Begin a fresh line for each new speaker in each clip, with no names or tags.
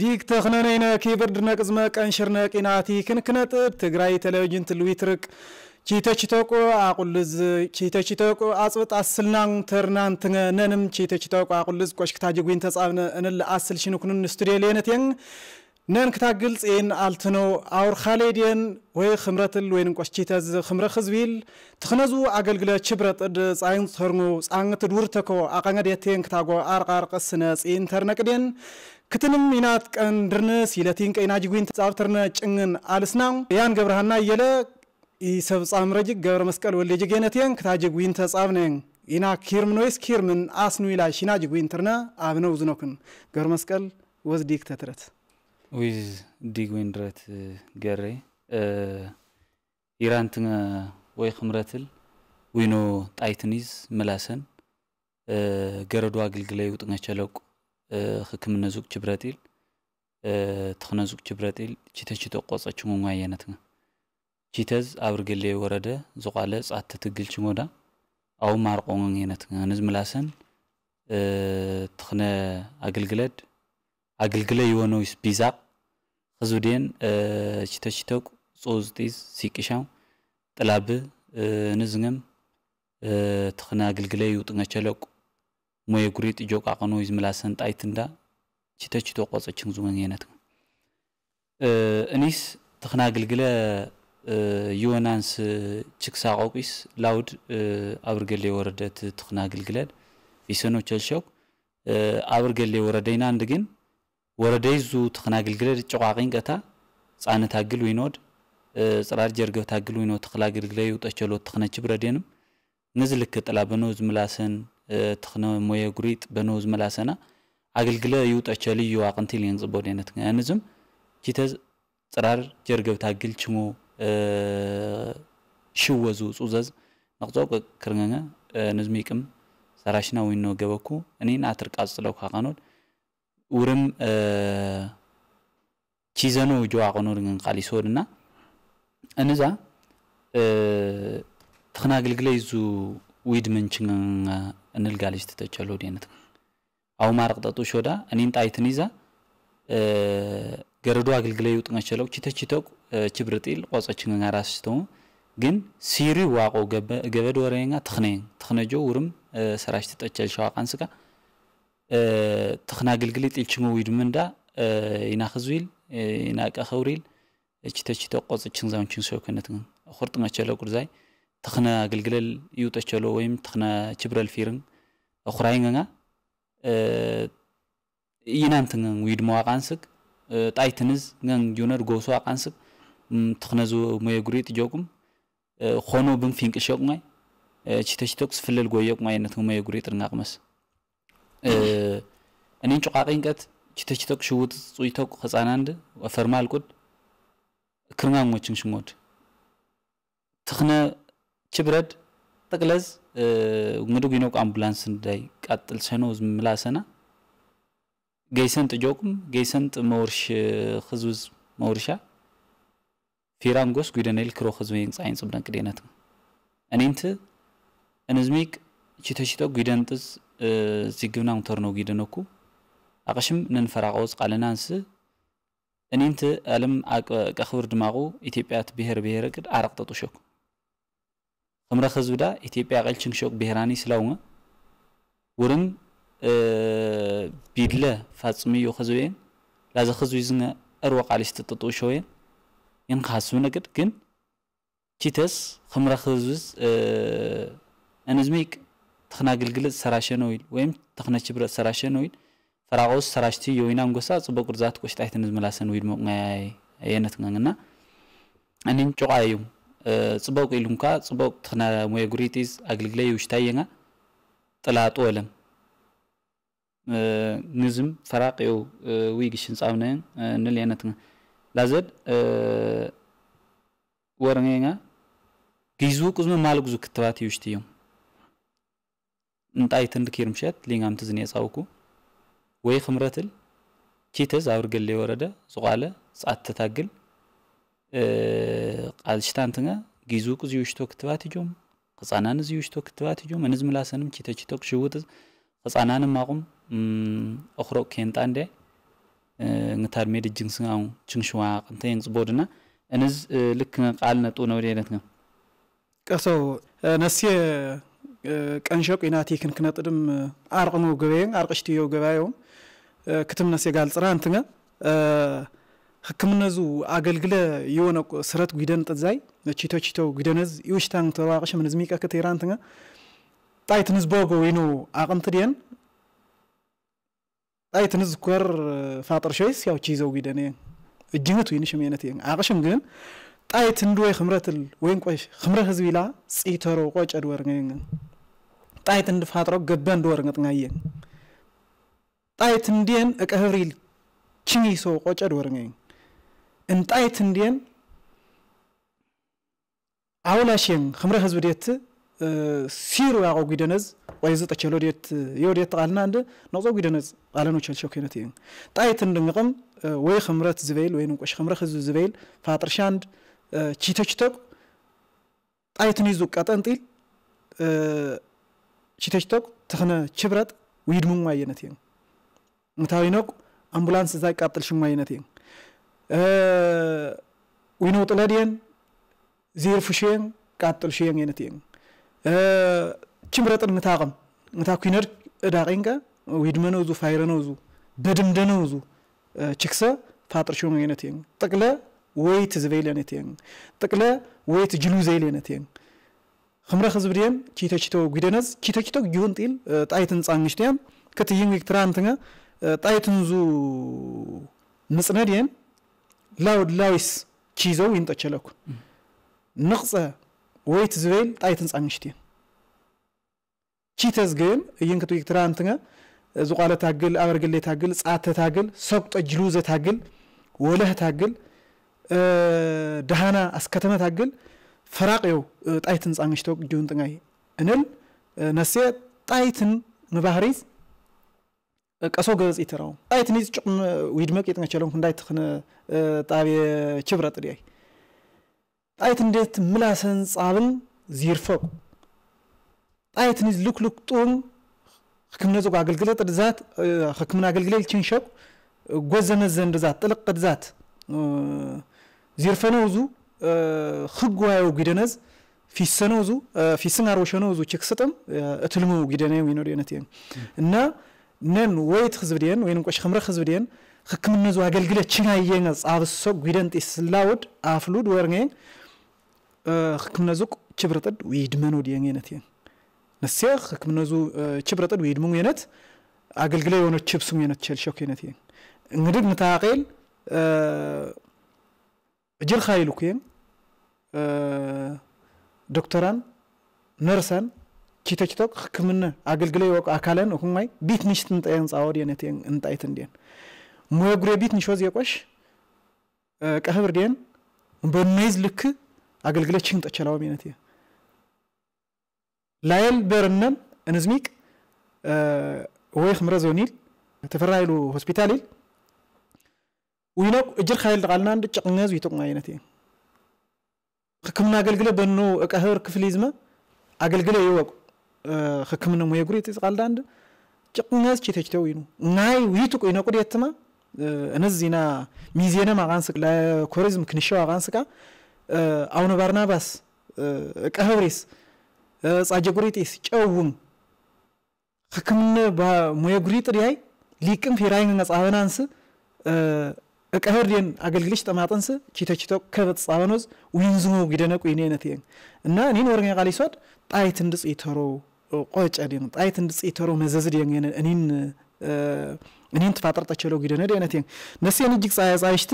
ዲግ ተኽነነይነ ኬብርድ ነቅዝመ ቀንሽር ነቂናቲ ክንክነጥብ ትግራይ ቴሌቪዥን ትልዊ ትርቅ ቺተቺተቆ አቁልዝ ቺተቺተቆ አጽብጥ አስልናን ተርናን ነንም ቺተቺተቆ አቁልዝ ቆሽክታ ጅጉን ተጻብነ እንል አስል ሽንኩንን ስቱዲዮ ሌነትን ነን ክታ የን አልትኖ አውር ካሌድየን ወይ ክምረትል ወይን ቆሽቺተዝ ክምረ ክዝቢል ትኽነዙ አገልግለ ችብረጥድ ፃይን ተርኑ ፃንት ድውርተኮ አቀነዴቴን ክታጎ አርቃርቅ ስነ ጺን ተርነቅዴን ክትንም ኢናት ቀንድርነ ሲለቲን ቀይና ጅጉን ተጻብትርነ ጭንን አልስና ያን ገብረሃና እየለ ይሰብ ጻምረጅ ገብረ መስቀል ወልደ ጀገነቴን ከታጀጉን ተጻብነን ኢና ኪርም ኖይስ ኪርምን አስኑ ይላ ሽና ጅጉን ትርነ አብነው ዝኖክን ገብረ መስቀል ወዝ ዲክ ተትረት
ዊዝ ዲግዊን ድረት ገሬ ኢራንት ወይ ክምረትል ዊኖ ጣይትኒዝ ምላሰን ገረዱ አገልግለዩ ጥንገቸለቁ ክክምነ ዙቅ ችብረጢል ትኽነ ዙቅ ችብረጢል ቺተ ቺተ ቆፀ ችሙማ የነትነ ቺተዝ ኣብ ርግሌ ወረደ ዝቋለ ጻት ትግል ችሞዳ ኣው ማርቆን የነትነ ንዝ ምላሰን ትኽነ ኣግልግለድ ኣግልግለ ይወኖይስ ቢዛቅ ህዝብዴን ቺተ ቺተ ጾዝጢዝ ሲቅሻው ጥላብ ንዝንም ትኽነ ኣግልግለ ይውጥነ ቸለቁ ሞየ ጉሬጥ ጆቃቅኖ ይዝምላ ሰንጣይት እንዳ ቺተችቶ ቆፀችን ዝወን የነት እኒስ ተኽና ግልግለ ዮናንስ ችክሳ ቆቂስ ላውድ ገሌ ወረደት ትኽና ግልግለን ቪሰኖ ቸልሸው ገሌ ወረደይና አንድ ግን ወረደይ ዙ ትኽና ግልግለ ጭቋቂን ቀታ ጻነት አግል ወይኖድ ጽራር ጀርገብ ታግል ወይኖ ትኽላ ግልግለ ይውጠቸሎ ትኽነች ብረዴንም ንዝልክ ጥላበኖ ዝምላሰን ትኽነ ሞየ ጉሪጥ በኖዝ መላሰና አገልግለ ይውጠቸ ልዩ ኣቕንቲ ልየን ፅቦ ደነት ንዝም ኪተ ፅራር ጀርገብ ታግል ችሞ ሽወዙ ፁዘዝ ነቕፀቁ ክርገ ንዝሚ ቅም ሰራሽና ውኖ ገበኩ እኔን ኣትርቃፅ ፅለውካ ቐኖል ውርም ቺዘኖ ጀዋ ቐኖል ግን ቃሊሶድና እንዛ ትኽና ኣገልግለ ይዙ ዊድምንችንገ እንልጋልጅ ትተቸሎ ዴነት አው ማረቅጠጡ ሾዳ እኔን ጣይትን ይዛ ገረዶ አገልግለይ ውጥነቸለው ቺተቺተቁ ችብርጢል ቆጸችን ጋራስተው ግን ሲሪ ዋቆ ገበድ ወረኛ ትኽነ ትኽነጆ ውርም ሰራሽ ትጠቸል ሸዋ ቃንስካ ትኽና ግልግል ጢልችሞ ዊድም እንዳ ይናኽዝዊል ይናቀ ኸውሪል ቺተቺተ ቆጽችን ዛውንችን ሰው ከነት ኹርጥ መቸለ ቁርዛይ ተኽነ ኣገልግለል ይውጠቸሎ ወይም ተኽነ ችብረል ፊርን ኣኹራይንገ ኢናንትንገን ዊድሞ ኣቃንስግ ጣይትንዝ ገን ጁነር ጎብሶ ኣቃንስግ ሞየ ጉሪ ጥጀቁም ኾኖ ብን ፊንቅሸቁማይ ችተችተኩ ስፍለል ጎየቁማይ ነት መየጉሪ ጥርናቅመስ እኔን ጩቃቂንቀት ችተችተኩ ሽውጥ ጹይተኩ ህፃናንድ ፈርማልቁድ ክርናሞችን ሽሞድ ትኽነ ችብረድ ጥቅለዝ እንግዲህ ጊኖቅ አምቡላንስ እንዳይ ቀጥል ሰኖ ምላሰና ገይሰንጥ ጆቁም ገይሰንጥ መወርሽ ክዝውዝ መወርሻ ፊራንጎስ ጉደኔል ክሮ ክዝብ ንፃይን ፅብነን ቅደነት እኔንት እንዝሚቅ ቺተሽቶ ጉደንጥዝ ዚግብና ንተርኖ ጉደነኩ ኣቕሽም ነንፈራቐውፅ ቃለና ንስ እኔንት ኣለም ቀክብር ድማቁ ኢትዮጵያት ብሄር ብሄረ ቅድ ዓረቕ ተጡሸኩ ከምረኸዙዳ ኢትዮጵያ ቀል ሾቅ ብሄራኒ ስለውመ ውርን ቢድለ ፋጽሚ ፋጽምዮ ኸዝብኤን ላዘ ኸዙ ዝነ እርወ ቃል ትጥጡ ሸወየን የን ካስብ ነግድ ግን ቺተስ ከምረኸዙዝ እንዝሜይቅ ተኽና ግልግልፅ ሰራሸ ነው ኢል ወይም ተኽነ ችብረ ሰራሸ ነው ኢል ፈራቆስ ሰራሽቲ የወይናም ንጎሳ ጽቡቅ ቅርዛት ቆሽጣይትን ዝመላሰን ዊድ መቁናይ የነት ንግና እኒን ጮቃ እዮም ጽበቅ ኢሉ እምከ ጽበቅ ትኽነ ሞየ ጉሪጢዝ ኣግልግለይ ውሽታየና ጥላጦ ወለም ንዝም ፈራቅ ዩ ዊግሽ ህንፃብነን ንልየነትነ ላዘድ ወርነየና ጊዙ ቁዝመ ማልጉዙ ክትባት ይውሽት እዮም እንታይ ትንድኪር ምሸት ሊንጋምቲ ዝኔ ፃውኩ ወይ ክምረትል ኪተዝ ኣብ ርገለ ዝቋለ ፃት ቃልሽታንትንገ ጊዙቅ ዝዩሽቶ ክትባት እዮም ህፃናን ዝዩሽቶ ክትባት እዮም እንዝምላሰንም ቺተቺቶክ ሽውጥ ህፃናንም አቁም ኦክሮቅ ኬንጣ እንዴ ንታድ ሜድ ጅንስንጋው ችንሽዋ ቅንተ የንፅቦድና እንዝ ልክ ቃል ነጡ ነው ደነት ነው
ቀሶ ነስየ ቀንሸቅ ኢናቲ ክንክነጥድም አርቅመው ገበየን አርቅሽትዮ ገባዮም ክትም ነስየ ጋል ፅራ እንትገ ህክምነዙ አገልግለ የሆነ ስረት ጉደን ጥዛይ ቺቶ ቺቶ ጉደነዝ ይውሽታን ተዋቅሽ ተዋቅሽም ክትራን ትኛ ጣይት ንዝቦጎ ወይኑ አቅምት ድየን ጣይት ንዝኮር ፋጥር ሸይስ ያው ቺዘው ጉደን እጅህት እጅነት ወይንሽም የነት አቅሽም ግን ጣይት ወይ ክምረትል ወይን ቆሽ ክምረ ህዝብ ኢላ ቆጨ ቆጨድ ወርገ ጣይት ፋጥሮ ገበ እንድወርገ ጥናየን ጣይት እንዲየን እቀ ህብሪል ቺሚ ቆጨ ቆጨድ ወርገ እንጣይት እንዲየን ኣውላሽን ክምረ ህዝቢ ድት ሲሩ ያቆ ጉደነዝ ወይ ዝጠቸሎ ድት የወድት ቃልና እንደ ነጾ ጉደነዝ ቃለኖ ቸልሸ ኮይነት እዩ ጣይት እንድንቅም ወይ ክምረት ዝበይል ወይ ንቆሽ ክምረ ህዝቢ ዝበይል ፋጥርሻንድ ቺተችተቁ ጣይትን እዩ ዝቃጠንጢል ቺተችተቁ ትኽነ ችብረጥ ውይድምማየነት እዩ እንታዊነቁ ኣምቡላንስ እዛ ይቃጥል ሽማየነት እዩ ዊነው ጥለድየን ዜር ፍሽየን ቃጥል ሽየን የነት የን ችምረጥን ምታቅም ምታ ኩነድ እዳቂንቀ ወይ ድመ ነውዙ ፋይረ ነውዙ በድምደ ነውዙ ችክሰ ፋጥር ሽዮን የነት የን ጥቅለ ወይት ዝበይል የነት የን ጥቅለ ወይት ጅሉ ዘይል የነት የን ክምረ ህዝብ ድየን ቺተችቶ ጉደነዝ ቺተችቶ ጊሁን ጢል ጣይትን ጻንሽ ድየን ክትይን ኤክትራንትነ ጣይትን ዙ ምጽነ ላውላዊስ ቺዘው ይንጠቸለኩ ንቕፀ ወይት ዝበይን ጣይ ትንፃንሽት እየን ቺተዝ ግን እይን ክትዊክ ትራንትነ ዝቋለ ታግል ኣበርግሌ ታግል ፃተ ታግል ሰቁጠ ጅሉዘ ታግል ወለህ ታግል ደሃና ኣስከተመ ታግል ፈራቅየው ጣይትን ፃንሽቶ ጅውን ጥንጋይ እንል ነሴ ጣይትን ንባህሪዝ ቀሶ ገጽ ይተራው ጣይት ኒዝ ጭቅም ዊድመቅ የጥንቸለም እንዳይ ትኽነ ጣብየ ችብረ ጥድያይ ጣይት እንዴት ምላሰን ጻብን ዚርፈቁ ጣይት ኒዝ ልክልክ ጡም ሕክምና ዘጉ አገልግለ ጥድዛት ሕክምና አገልግለ ችንሸቁ ጎዘመዘን ድዛት ጥልቅ ድዛት ዚርፈነው ዙ ሕግዋየው ጊደነዝ ፊሰነው ዙ ፊስን አርወሸነው ዙ ችክስጥም እትልሙ ጊደነ ዊኖር የነት እና ነን ወይት ህዝብ ድየን ወይም ቆሽ ክምረ ህዝብ ድየን ክክምነዙ ኣገልግለ ችናየ ፃብሶ ጉደን ስላውድ ኣፍሉድ ወርኘ ክክምነዙ ችብርጥድ ወይድመኑ ድየን የነት እየን ነሴ ክክምነዙ ችብርጥድ ወይድሙ የነት ኣገልግለ የሆነ ችብሱ የነት ቸልሾ የነት እየን እንግዲህ ምታቀል እጅልካ ኢልኩ ኩየን ዶክተራን ነርሳን ቺተቺቶቅ ሕክምና አገልግለ ይወቅ አካለን ሁማይ ቢት ንሽት እንጠየን ጻወር የነት እንጣይት እንዴን ሙየ ጉሬ ቢት ንሾዝ የቆሽ ቀህብር ዴን በነይዝ ልክ አገልግለ ቺን ጠቸላውም የነት ላየል በርነን እንዝሚቅ ወይ ኢል ተፈራ ኢሉ ሆስፒታል ኢል ውይነቅ እጅር ካይል ቃልና እንድ ጨቅነዝ ይጥቅማ አይነት ሕክምና አገልግለ በኑ እቀህብር ክፍል ይዝመ አገልግለ ይወቁ ሕክምና ሞየ ጉሬ ጤ ቃል ዳንድ ቼተችተው ይኑ ናይ ውይቱ ቆይነ የትማ እነዚና ሚዜነም አቃንስ ለኮሪዝም ክንሻው አቃንስቃ አቡነ ባርናባስ ቀህብሬስ ጻጀ ጉሬ ጨውም ሕክምና ሞየ ጉሪ ሊቅም ፌራይን ነጻበናንስ እቀህር አገልግልሽ ጠማጠንስ ቺተችቶ ከበት ጻበኖዝ ዊንዝሞ ጊደነቁ ይኔነት እና እኔን ወርኛ ቃል ይሷድ ጣይት እንድጽ ይተሮው ቆጨ ዲን ጣይት እንድጽይተሮ መዘዝድ የን እኔን እኔን ትፋጠርጠቸሎ ጊደነ ደነት የን ነሴን እጅግ ጻያ ጻይሽት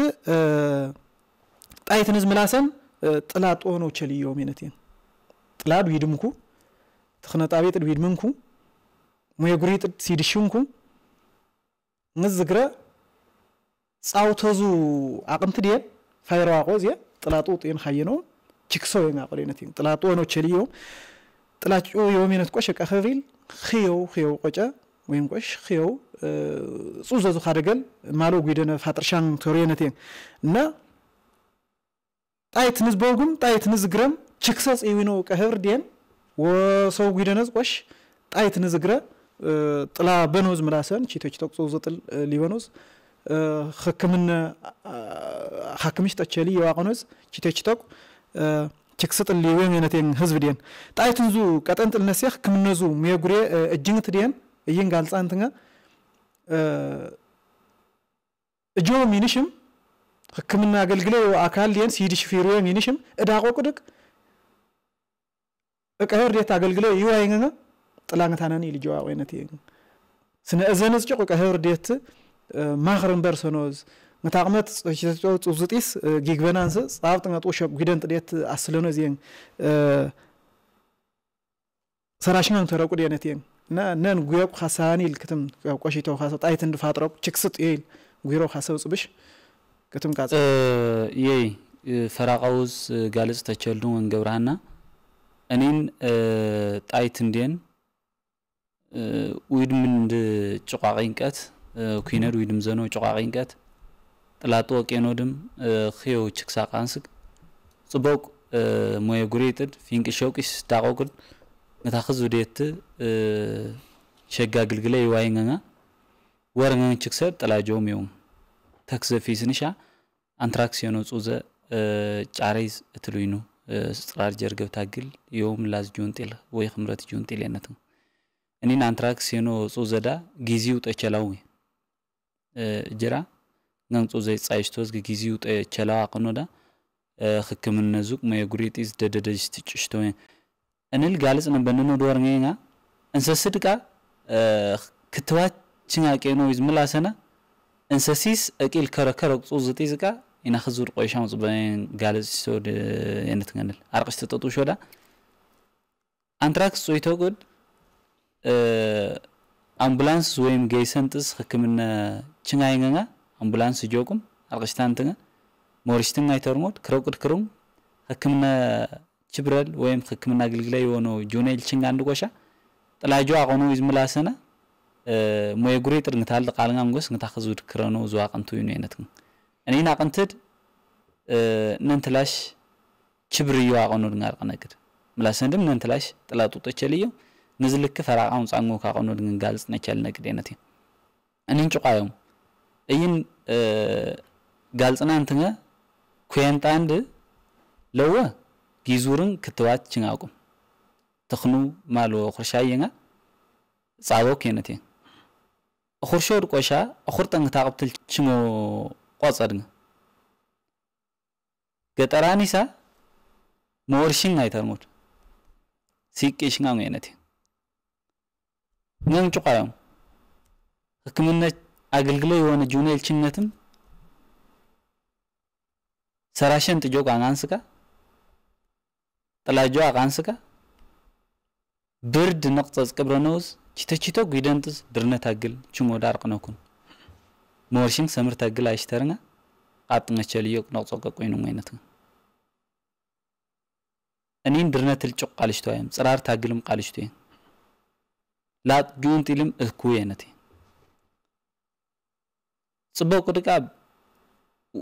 ጣይትን ህዝብ ምላሰን ጥላ ጦኖ ቸልዮ ሜነት ሜነቴን ጥላ ድዊድምኩ ተኽነጣቤ ጥድዊድ ድዊድምንኩ ሙየ ጉሪ ጥድ ሲድሽንኩ ንዝግረ ጻውተዙ አቅምት ድየ ፋይረዋቆ ዚየ ጥላጡ ጤን ሀየነው ችክሶ የን አቅሬነቴን ጥላጦ ነው ቸልዮ ጥላጭኡ የወሜነት ቆሽ ቀ ኸቪል ክየው ክየው ቆጨ ወይም ቆሽ ክየው ፁ ዘዙ ካደገል ማሎ ጉደነ ፋጥርሻን ቶሬነት እየን እና ጣይት ንዝ በውጉም ጣይት ንዝ ግረም ችክሰጽ የዊኖ ቀ ቀህብር ድየን ወሰው ጉደነዝ ቆሽ ጣይት ንዝ ግረ ጥላ በኖዝ ምላሰን ቺቶች ተቁጾ ዘጥል ሊበኖዝ ሕክምና ሐክምሽ ጠቸሊ የዋቀኖዝ ቺቶች ተቁ ችክስጥን ሊዌን የነቴን ህዝብ ዲን ጣይትን ዙ ቀጠንጥል ጥልነሴህ ክምነዙ ሜጉሬ እጅንት ዲን እይን ጋልጻንትንገ እጆ ሚንሽም ህክምና አገልግሎ አካል ዲን ሲዲሽ ፊሮ ሚንሽም እዳቆ ቁድቅ እቀር ዴት አገልግሎ ይዋይንገ ጥላንታናን ይልጆዋ ወይነት ስነ እዘነ እዘንጽጭቁ ቀህር ዴት ማኽርን በርሰኖዝ መታቅመት ጹዝጢስ ጊግበናንስ ጻብ ጥንቀጦ ሸብ ጉደን ጥዴት አስለነ ዚን ሰራሽን ተረቁ ዲነት ይን ና ነን ጉየቁ ሀሳኒል ክትም ቆሽቶ ሀሳብ ጣይት እንድፋጥረቁ ችክስጥ ይል ጉይሮ ሀሳብ ጽብሽ
ክትም ቃጽ ይ ፈራቃውዝ ጋልጽ ተቸልዱ ወንገብራና እኔን ጣይት እንዴን ዊድም እንድ ጭቋቂንቀት ኩነድ ዊድም ዘኖ ጭቋቂንቀት ጥላጥዎ ቄኖ ድም ኽዮ ችክሳ ቃንስግ ጽበቅ ሞየ ጉሬትድ ፊንቂ ሸውቂስ ዳቆቅድ ነታ ኽዝ ውዴት ሸጋ ግልግለ ይዋይንገና ወርንገን ችክሰብ ጥላጆም የውም ተክዘ ፊስንሻ አንትራክስ የኖ ጹዘ ጫሬዝ እትሉይኑ ስጥራር ጀርገብ ታግል የውም ላዝ ጁንጤል ወይ ክምረት ጁንጤል የነት እኒን አንትራክስ የኖ ጹዘዳ ጊዜው ጠቸላው ጅራ ገንጹ ዘይጻይሽቶ ዝግ ቸላ ቸለዋ ዳ ሕክምነ ዙቅ መየጉሪጢ ዝደደደጅ ትጭሽቶ እንል ጋልጽ ነ በንኑ ድወር ኛ እንሰስድ ቃ ችኛ ቄኖ ወይ ዝምላሰና እንሰሲስ እቂል ከረከረ ቁፁ ዝጢ ዝቃ ኢና ክዝር ቆይሻ ምፅበን ጋልጽ ሽቶ የንትገንል ኣርቅሽቲ ጠጡሾ ዳ አንትራክስ ጾይቶ ጎድ አምቡላንስ ወይም ገይሰንጥስ ሕክምነ ችኛ ይገኛ አምቡላንስ ጆቁም አልቅሽታንትነ ሞሪስትን አይተርሞት ክረቁድ ክሩም ህክምና ችብረል ወይም ህክምና አገልግላይ የሆነ ጁኔል ችንግ አንድ ቆሻ ጥላጆ አቆኑ ይዝምላሰነ ሞየ ጉሪ ጥር ንታል ቃልና ንጎስ ንታ ክዙድ ክረኑ ዝዋ ቅንቱ ይኑ አይነት እኔን አቅንትድ ነንትላሽ ችብር እዩ አቆኑ ድንጋር ቀነግድ ምላሰን ድም ነንትላሽ ጥላጡ ጠቸልየው ንዝልክ ፈራቃውን ጻንጎ ካቆኑ ድንጋልጽ ነቸል ነግድ አይነት እኔን ጭቋዮም እይን ጋልጽና ጋልጽናንትነ አንድ ለወ ጊዙርን ክትባት አቁም ተኽኑ ማሎ የና ጻቦ ኬነት እየ ቆሻ ድቆሻ ኹርጠን ክታቅብትል ችሞ ቆጸድነ ገጠራኒሳ መወርሽን አይተርሞድ ሲቄሽና ነት እየ ነን ጭቋዮም ህክምነት አገልግሎ የሆነ ጁነ ይልችነትም ሰራሸን ጥጆ ቃንስካ ጥላጆ አቃንስካ ብርድ ነቅጸጽ ቅብረነውዝ ቺተቺቶ ጉደንጥዝ ድርነ ታግል ችሞዳ አርቅነኩን ሞርሽን ሰምር ታግል አይሽተርና ይቅ ነቅጾ ቀቆይኑ አይነት እኔን ድርነ ትልጭቅ ቃልሽቶ አይም ጽራር ታግልም ቃልሽቶ ላጥ ጁን ጥልም እህኩ አይነት Tsibau kudikab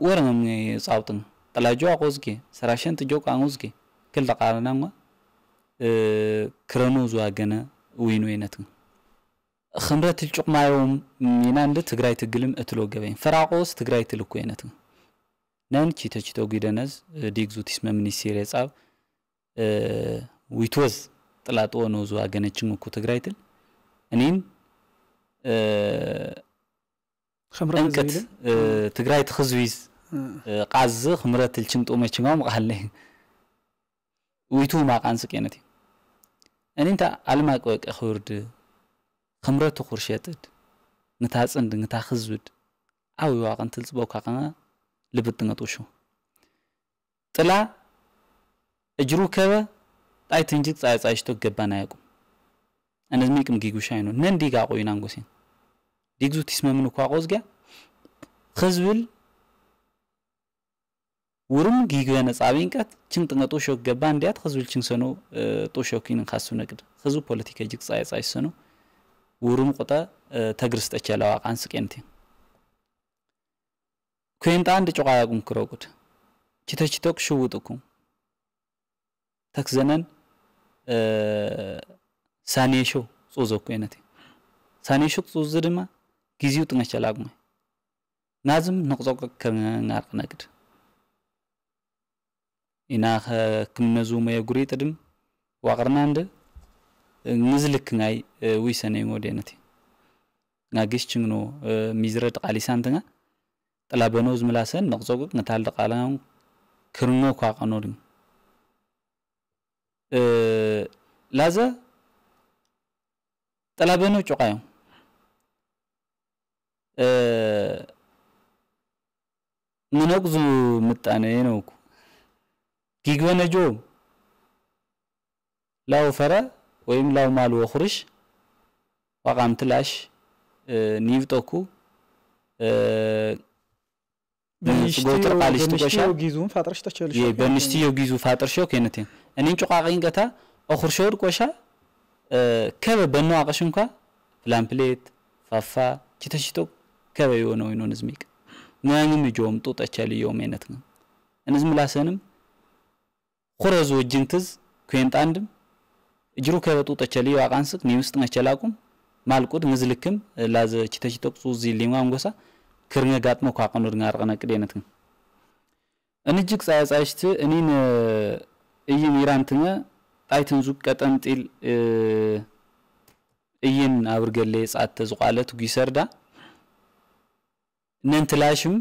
warang sautin ጠላጆ akuzge ሰራሸን tijo kanguzge ክል takarana እሞ ክረኑ ዝዋገነ ወይኑ ይነት ክምረት ጭቁማዮም ሚና ንዲ ትግራይ ትግልም እትሎ ገበይን ፈራቆስ ትግራይ ትልኩ ወይነት ነን ቺተ ጉደነዝ ጊደነዝ ዲግዙቲስመ ሚኒስቴር የጻብ ዊትወዝ ጥላጥዎ ነው ዝዋገነችን እኩ ትግራይ ትል እኔን እንቅት ትግራይ ትኽዝዊዝ ቃዝ ክምረት ልችምጡ መችንጋም ቃለይ ውይቱ ማቃንስ ቄነት እዩ እኒንታ አልማቅ በቀ ክውርድ ክምረቱ ኩርሸጥድ ንታ ፅንድ ንታ ክዝብድ ዓብዪ ዋቕን ትልፅበካ ኸ ልብጥንገጡ ሹ ጥላ እጅሩ ከበ ጣይ ትንጅቅ ጻይጻይሽቶ ገባና ያቁም እነዝሚቅም ጊጉሻ ይኑ ነንዲጋ ንጎሲን ኤግዞቲስ መምን እኳ ቆዝጊያ ክዝብል ውርም ጊግበ ነፃ ቢንቀት ችን ጥንቀ ጦሾክ ገባ እንዲያት ክዝብል ችን ሰኖ ጦሾክ ይንን ካሱ ነግድ ክዙ ፖለቲካ እጅግ ጻይጻይ ሰኖ ውርም ቁጠ ተግርስተች ያለዋ ቃን ስቄንቲ ኩንጣ አንድ ጮቃ ያቁም ክረጉድ ችተችቶክ ሽውጥኩም ተክዘነን ሳኔሾ ጾዞኩ ይነት ሳኔሾ ጾዝ ድማ ግዚኡ ጥመሸላ ኣጉመ ናዝም ንቕፀቆ ከም ናርቅ ነግድ ኢና ክምነዙ መየ ጉሪጥ ድም ዋቅርናንድ ንዝልክናይ ዊሰነይ ወደነት nga gisching no mizre qalisan tanga talabano zmlasen noqzoguk natal qalan kirngo kwa qanorin laza talabano choqayon ምነቅዙ ምጣኔ ነው እኮ ጊግበነጆ ላው ፈረ ወይም ላው ማል ወኹርሽ ዋቃም ትላሽ ኒብጦኩ በንስትዮ ጊዙ ፋጥርሾ ኮይነት እዮም እኔን ጭቋቂን ቀታ ኦኹርሾ ድቆሻ ከበ በነዋቅሽ እንኳ ፕላምፕሌት ፋፋ ችተሽጦ ከበይ ሆነው ይኖን ዝሜቅ ናኝም ጆም ጡጠ ቸልዮም አይነት ነው እንዝም ላሰንም ኩረዙ ወጅን ትዝ ኩንጣ አንድም እጅሩ ከበጡ ተቸልዮ አቃንስክ ኒውስጥ ነቸላቁም ማልቁድ ንዝልክም ላዘ ቺተች ተቁጹ ዚ ሊማም ጎሳ ክርነ ጋጥሞ ኳቀኑድ ጋር ቀነቅድ አይነት ነው እንጅግ ጻያጻይሽት እኔን እይም ኢራንትነ ጣይትን ዙቅ ቀጠም እይን አብርገለ ጻተ ዝቋለት ጉይሰርዳ ንንትላሽም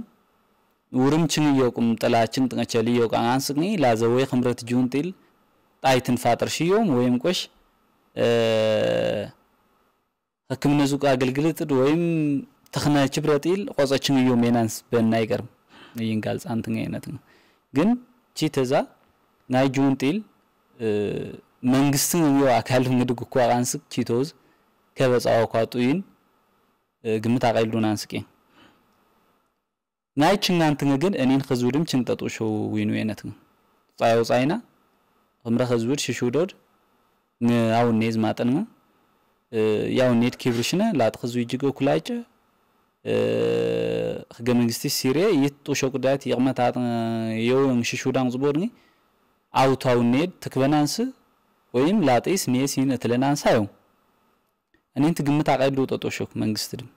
ውርምችን እየቁም ጥላችን ጥንቸል እየውቅ አንስቅኒ ላዘወይ ክምረት ጁን ጢል ጣይትን ፋጥር ሽዮም ወይም ቆሽ ሕክምና ዙቅ አገልግልጥድ ወይም ተክነ ችብረ ጢል ቆፀችን እዮም የናንስ በና ይቀርም ይህን ጋልፃንትን አይነት ነው ግን ቺ ተዛ ናይ ጁን ጢል መንግስትን እዮ አካል እንግዲህ ጉኳ አንስቅ ቺቶዝ ከበፃዋ ኳጡይን ግምት አቀይሉን አንስቄን ናይ እናንትን ግን እኔን ከዚ ችንጠጡ ችንጠጦሾ ዊኑ የነት ነው ጻያው ጻይና እምረ ከዚ ውድ ሽሹ ዶድ ማጠን ያው ኔት ኪብርሽነ ላጥ ከዚ ይጅገ ኩላጭ ህገ መንግስቲ ይጡ ይጥጦሾ ቅዳት ይቅመታ የውን ሽሹዳን ዳን ዝቦድኒ አውታው ኔድ ትክበናንስ ወይም ላጤስ ኔሲን እትለናንስ አየው እኔን ትግምት አቀሉ ጠጦሾክ መንግስት ድም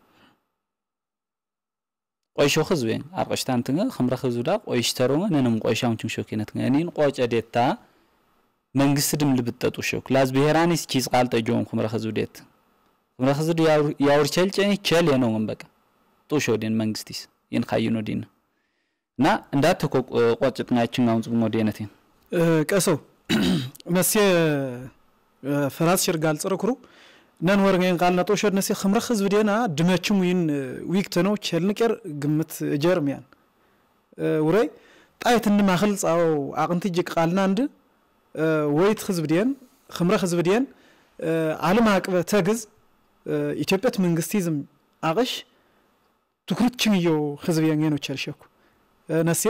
ቆይሾ ህዝቤን አርቀሽታንትገ ከምረ ህዝብዳ ቆይሽተሮመ ነንም ቆይሻውን ቆይሻምችም ሾኪነትገ እኔን ቆጨ ዴታ መንግስት ድም ልብጠጡ ሾክ ላዝ ብሔራን ስኪዝ ቃል ጠጆም ከምረ ህዝብ ዴት ከምረ ህዝብ ያውር ቸል ቸልጨኝ ቸል የነውም በቃ ጡ ሾ ዴን መንግስቲስ ይን ካይኖ ዲን እና ጥናችን ቆጭጥናችን አሁን ጽግሞ ዴነቴን
ቀሶ መስየ ፍራስ ሽርጋል ጽርኩሩ ነን ወርገን ቃል ነጦ ሸድ ነሲ ኸምረ ህዝብ ደና ድመችም ይን ዊክት ነው ቸልንቀር ግምት ጀርም ያን ውረይ ጣይት እንማኸል ፃው አቅንቲ ጅቅ ቃልና እንድ ወይት ህዝብ ደን ክምረ ህዝብ ደን ዓለም አቅበ ተግዝ ኢትዮጵያት መንግስቲ ዝም አቅሽ ትኩረትችን እዮ ህዝብ የን ነው ቸልሸኩ ነሴ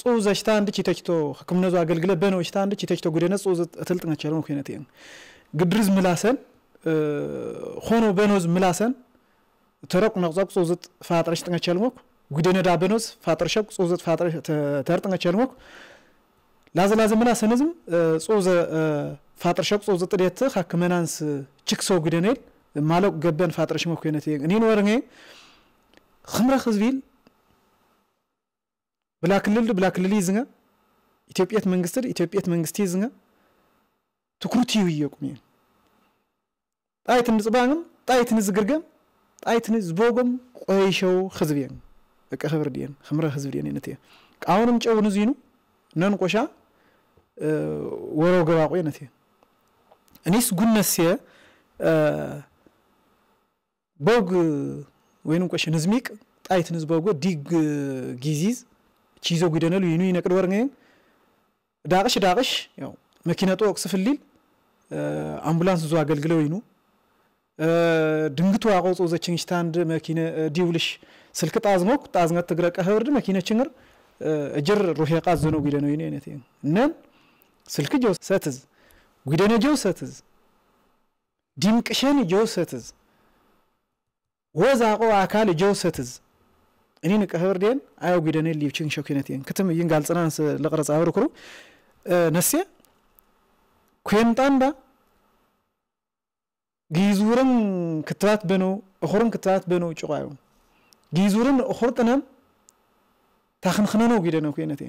ጹ ዘሽታ አንድ ቺተችቶ ህክምነዙ አገልግለ በነው ሽታ አንድ ቺተችቶ ጉደነ ጹ ትልጥ ነቸለው ኩነቴን ግድርዝ ምላሰን ሆኖ በኖዝ ምላሰን ተረቁ ነቅጻቁ ጾዝጥ ፋጥረሽ ጥንገቸልሞክ ጉደነዳ በኖዝ ፋጥረሸቅ ጾዝጥ ፋጥረ ተር ጥንገቸልሞክ ላዘላዘ ምላሰንዝም ዝም ጾዘ ፋጥረሸቅ ጾዝጥ ዴት ሀክመናንስ ችክሶ ጉደኔል ማለቅ ገበን ፋጥረሽ ሞክ የነት እኔን ወርኔ ክምረ ህዝቢል ብላ ክልል ብላ ክልል ይዝንገ ኢትዮጵያት መንግስትድ ኢትዮጵያት መንግስት ይዝንገ ትኩርት ይውየቁም ይን ጣይት ንፅባቅም ጣይት ንዝግርገም ጣይት ንዝበጎም ቆይሸው ህዝብ እየን ደቂ ክብሪ ድየን ክምረ ህዝብ ድየን ነት እየ ቃውንም ጨው ንዚኑ ነንቆሻ ወረው ገባቁ ነት እየ እኒስ ጉነስ እየ ቦግ ወይ ንቆሽ ንዝሚቅ ጣይት ንዝበጎ ዲግ ጊዚዝ ቺዞ ጉደነሉ ይኑ ይነቅድ ወርንገን ዳቅሽ ዳቅሽ መኪና ጦቅ ስፍሊል አምቡላንስ ዙ አገልግለው ይኑ ድንግቱ አቆጾ ዘችንሽታንድ መኪነ ዲውልሽ ስልክ ጣዝሞክ ጣዝነት ትግረ ቀህብርድ መኪነ ችንር እጅር ሩሄቃ ዘኖ ጉደነው ይኔ ነት እነን ስልክ ጆ ሰትዝ ጉደነ ጆ ሰትዝ ዲምቅሸን ጆ ሰትዝ ወዛቆ አካል ጆ ሰትዝ እኔ ንቀህብርዴን አዮ ጉደነ ሊብችን ሸኪነት ክትም ይንጋልጽናንስ ለቅረጻ ህብር ኩሩ ነሴ ኩምጣንዳ ጊዙርም ክትባት በኖ እኹርን ክትባት በኖ ጭቋ ጭቋዩ ጊዙርን እኹር ጥነም ታኽንኽነነው ጊደነ ኩነቴ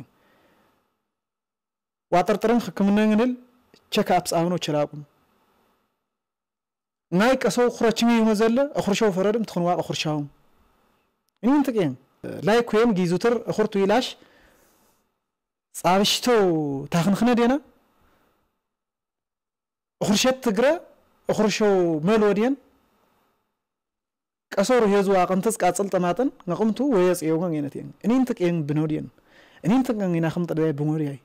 ዋጥርጥርን ክክምነ ግንል ቸክ ኣብፃብኖ ችላቁም ናይ ቀሰው ኩረችሚ ይሆ ዘለ እኹርሸው ፈረድም ትኽንዋቅ እኹርሻውም ይሁን ጥቅም ላይ ኩየም ጊዙትር እኹርቱ ይላሽ ፃብሽቶ ታክንክነ ዴና እኹርሸት ትግረ أخرشو ملودين ቀሰሩ ሄዙ አቅምትስ ቃጽል ጥማጥን ነቁምቱ ወየጽ የውገን የነቴን እኔን ጥቅን ብኖድየን እኔን ጥቅን ኢና ከም ጥዳይ ብሞድያይ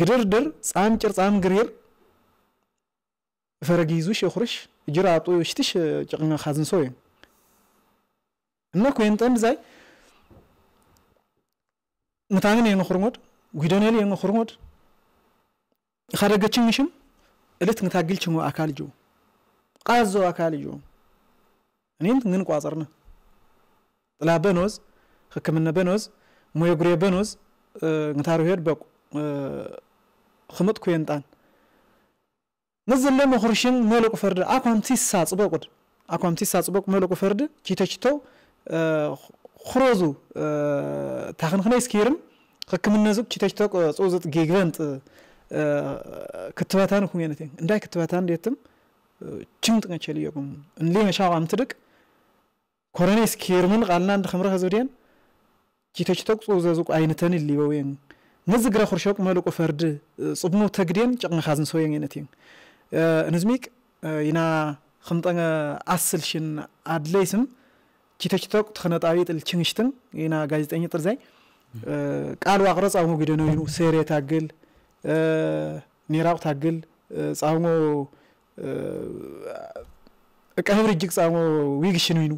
ግድርድር ጻም ጭር ጻም ግሪር ፈረጊዙሽ የኹርሽ እጅር አጡ ሽትሽ ጭቅን ኻዝን ሰው የን እና ኮይን ጠን ዛይ ምታምን የን ኹርሞድ ጉደነል የን ኹርሞድ ኻደገችን ምሽም እለት ንታግል ንታግልችሙ አካል ጁ ቃዞ አካል ጁ እኔን ግን ቋፀርነ ጥላ በኖዝ ህክምነ በኖዝ ሞየ ጉሬ በኖዝ ንታሩ ሄድ በቁ ክምጥ ኩየንጣን ንዘለሞ ኩርሽን መልቁ ፈርድ አኳም ሲሳ ፅበቁድ አኳም ሲሳ ፅበቁ መለቁ ፈርድ ቺተችተው ኩረዙ ታክንክነ ይስኪርም ህክምና ዙቅ ቺተችተው ፅውዝጥ ጌግበንጥ ክትባታን ኩሜነትእየ እንዳይ ክትባታን እንዴትም ችምጥ ቐቸል እዮኹም እንሌ መሻቕ ምትድቅ ኮረኔስ ኬርምን ቓልና እንዲ ከምረ ህዝብድየን ቺተችቶ ተቁፁ ዘዝቁ አይነተን ይልይበው እየን ነዚ ግረ ኩርሸቅ መልቁ ፈርድ ፅቡኑ ተግድን ጨቕንኻ ዝንሰው እየን እየነት እዩ ንዝሚቅ ኢና ከምጠ ኣስልሽን ኣድለይስም ቺተችቶ ትኽነጣዊ ጥል ችንሽትን ኢና ጋዜጠኝ ጥርዛይ ቃል ዋቅረፃ መጉደነዊኑ ሴሬት ኣግል ኔራው ታግል ጻሞ ቀህብሪ እጅግ ጻሞ ዊግ ሽኑይኑ